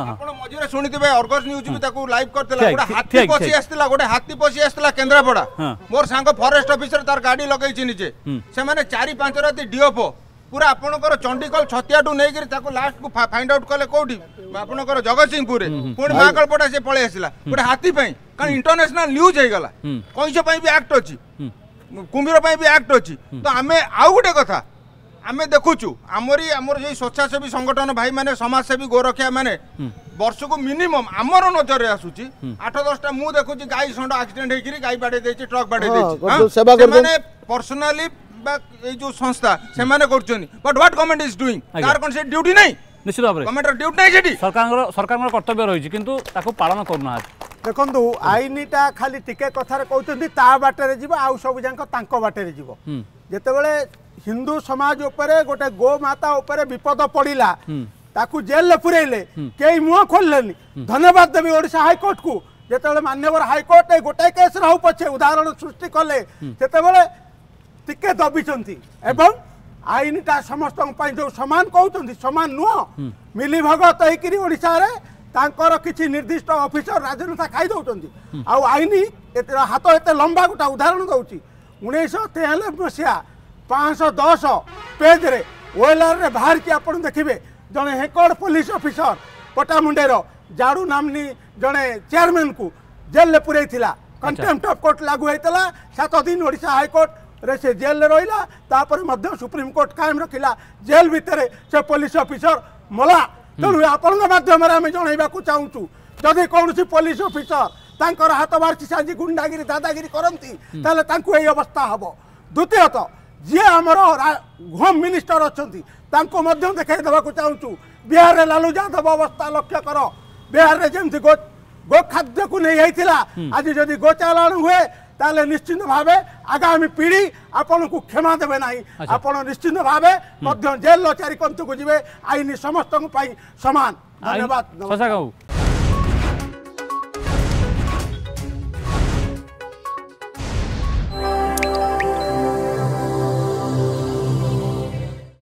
ଆପଣ ମଝିରେ ଶୁଣିଥିବେ ଅର୍ଗସ ନ୍ୟୁଜ୍ ବି ତାକୁ ଲାଇଭ୍ କରିଥିଲା ଗୋଟେ ହାତୀ ପଶି ଆସିଥିଲା ଗୋଟେ ହାତୀ ପଶି ଆସିଥିଲା କେନ୍ଦ୍ରାପଡ଼ା ମୋର ସାଙ୍ଗ ଫରେଷ୍ଟ ଅଫିସର ତାର ଗାଡ଼ି ଲଗେଇଛି ନିଜେ ସେମାନେ ଚାରି ପାଞ୍ଚ ରାତି ଡିଓପୋ ପୁରା ଆପଣଙ୍କର ଚଣ୍ଡିଖୋଲ ଛତିଆଠୁ ନେଇକରି ତାକୁ ଲାଷ୍ଟକୁ ଫାଇଣ୍ଡ ଆଉଟ୍ କଲେ କୋଉଠି ଆପଣଙ୍କର ଜଗତସିଂହପୁରରେ ପୁଣି ମହାକାଳପଟା ସେ ପଳେଇ ଆସିଲା ଗୋଟେ ହାତୀ ପାଇଁ କାରଣ ଇଣ୍ଟରନ୍ୟାସନାଲ ନ୍ୟୁଜ୍ ହେଇଗଲା କଇଁଛ ପାଇଁ ବି ଆକ୍ଟ ଅଛି କୁମ୍ଭୀର ପାଇଁ ବି ଆକ୍ଟ ଅଛି ତ ଆମେ ଆଉ ଗୋଟେ କଥା ଆମେ ଦେଖୁଛୁ ଆମରି ଆମର ଏଇ ସ୍ୱେଚ୍ଛାସେବୀ ସଂଗଠନ ଭାଇମାନେ ସମାଜସେବୀ ଗୋରକ୍ଷା ମାନେ ବର୍ଷକୁ ମିନିମମ୍ ଆମର ନଜରରେ ଆସୁଛି ଆଠ ଦଶଟା ମୁଁ ଦେଖୁଛି ଗାଈ ଷଣ୍ଢ ଆକ୍ସିଡେଣ୍ଟ ହେଇକିରି ଗାଈ ବାଡ଼େଇ ଦେଇଛି ଟ୍ରକ୍ ବାଡ଼େଇ ଦେଇଛି ସେମାନେ ପର୍ସନାଲି বা এই যে সংস্থা সেমানে করছেন but what government is doing তার কোন সে ডিউটি নাই নিশ্চিত ভাবে গভর্নমেন্টর ডিউটি নাই সেটি সরকারঙ্কর সরকারঙ্কর কর্তব্য রয়েছে কিন্তু তাকে পালন করু না দেখন্তু আইনটা খালি টিকে কথারে কৌছেন তা বাটরে যাব আউ সবু যাঙ্ক তাঙ্ক বাটরে যাব যেতবেলে হিন্দু সমাজ উপরে গোটে গোমাতা উপরে বিপদ পড়িলা তাকে জেলে পুরাইলে কেই মুহ খোললেনি ধন্যবাদ দেবি ওড়িশা হাইকোর্টকু যেতবে মান্যবর হাইকোর্ট এই গোটাই কেস রহু পছে উদাহরণ সৃষ্টি কলে সেতবে টিকে দবিছন্তি এবং আইনটা সমস্ত যে সমান কৌঁচ সমান নুহ মিলিভগত হইকি ওড়িশার তাঁকর কিছু নির্দিষ্ট অফিসর রাজনেতা খাই দেউଛନ୍ତି ଆଉ ଆଇନ ଏତେ ହାତ ଏତେ ଲମ୍ବା ଗୋଟେ ଉଦାହରଣ ଦେଉଛି ଉଣେଇଶହ ତେୟାନବେ ମସିହା ପାଞ୍ଚଶହ ଦଶ ପେଜ୍ରେ ଓଏଲ୍ଆର୍ରେ ବାହାରିକି ଆପଣ ଦେଖିବେ ଜଣେ ହେଙ୍କଡ଼ ପୋଲିସ ଅଫିସର ପଟାମୁଣ୍ଡେର ଜାଡ଼ୁ ନାମନି ଜଣେ ଚେୟାରମ୍ୟାନ୍କୁ ଜେଲ୍ରେ ପୁରେଇଥିଲା କଣ୍ଟେମ୍ପ୍ଟ ଅଫ୍ କୋର୍ଟ ଲାଗୁ ହେଇଥିଲା ସାତ ଦିନ ଓଡ଼ିଶା ହାଇକୋର୍ଟ ରେ ସେ ଜେଲ୍ରେ ରହିଲା ତାପରେ ମଧ୍ୟ ସୁପ୍ରିମକୋର୍ଟ କାଏମ ରଖିଲା ଜେଲ୍ ଭିତରେ ସେ ପୋଲିସ ଅଫିସର ମଲା ତେଣୁ ଆପଣଙ୍କ ମାଧ୍ୟମରେ ଆମେ ଜଣାଇବାକୁ ଚାହୁଁଛୁ ଯଦି କୌଣସି ପୋଲିସ ଅଫିସର ତାଙ୍କର ହାତ ମାର୍ଚି ସାଜି ଗୁଣ୍ଡାଗିରି ଦାଦାଗିରି କରନ୍ତି ତାହେଲେ ତାଙ୍କୁ ଏଇ ଅବସ୍ଥା ହେବ ଦ୍ୱିତୀୟତଃ ଯିଏ ଆମର ହୋମ୍ ମିନିଷ୍ଟର ଅଛନ୍ତି ତାଙ୍କୁ ମଧ୍ୟ ଦେଖାଇ ଦେବାକୁ ଚାହୁଁଛୁ ବିହାରରେ ଲାଲୁ ଯାଦବ ଅବସ୍ଥା ଲକ୍ଷ୍ୟ କର ବିହାରରେ ଯେମିତି ଗୋ ଗୋଖାଦ୍ୟକୁ ନେଇ ହେଇଥିଲା ଆଜି ଯଦି ଗୋଚାଲାଣ ହୁଏ ତାହେଲେ ନିଶ୍ଚିନ୍ତ ଭାବେ ଆଗାମୀ ପିଢ଼ି ଆପଣଙ୍କୁ କ୍ଷମା ଦେବେ ନାହିଁ ଆପଣ ନିଶ୍ଚିନ୍ତ ଭାବେ ମଧ୍ୟ ଜେଲର ଚାରିପନ୍ତକୁ ଯିବେ ଆଇନ ସମସ୍ତଙ୍କ ପାଇଁ ସମାନ ଧନ୍ୟବାଦ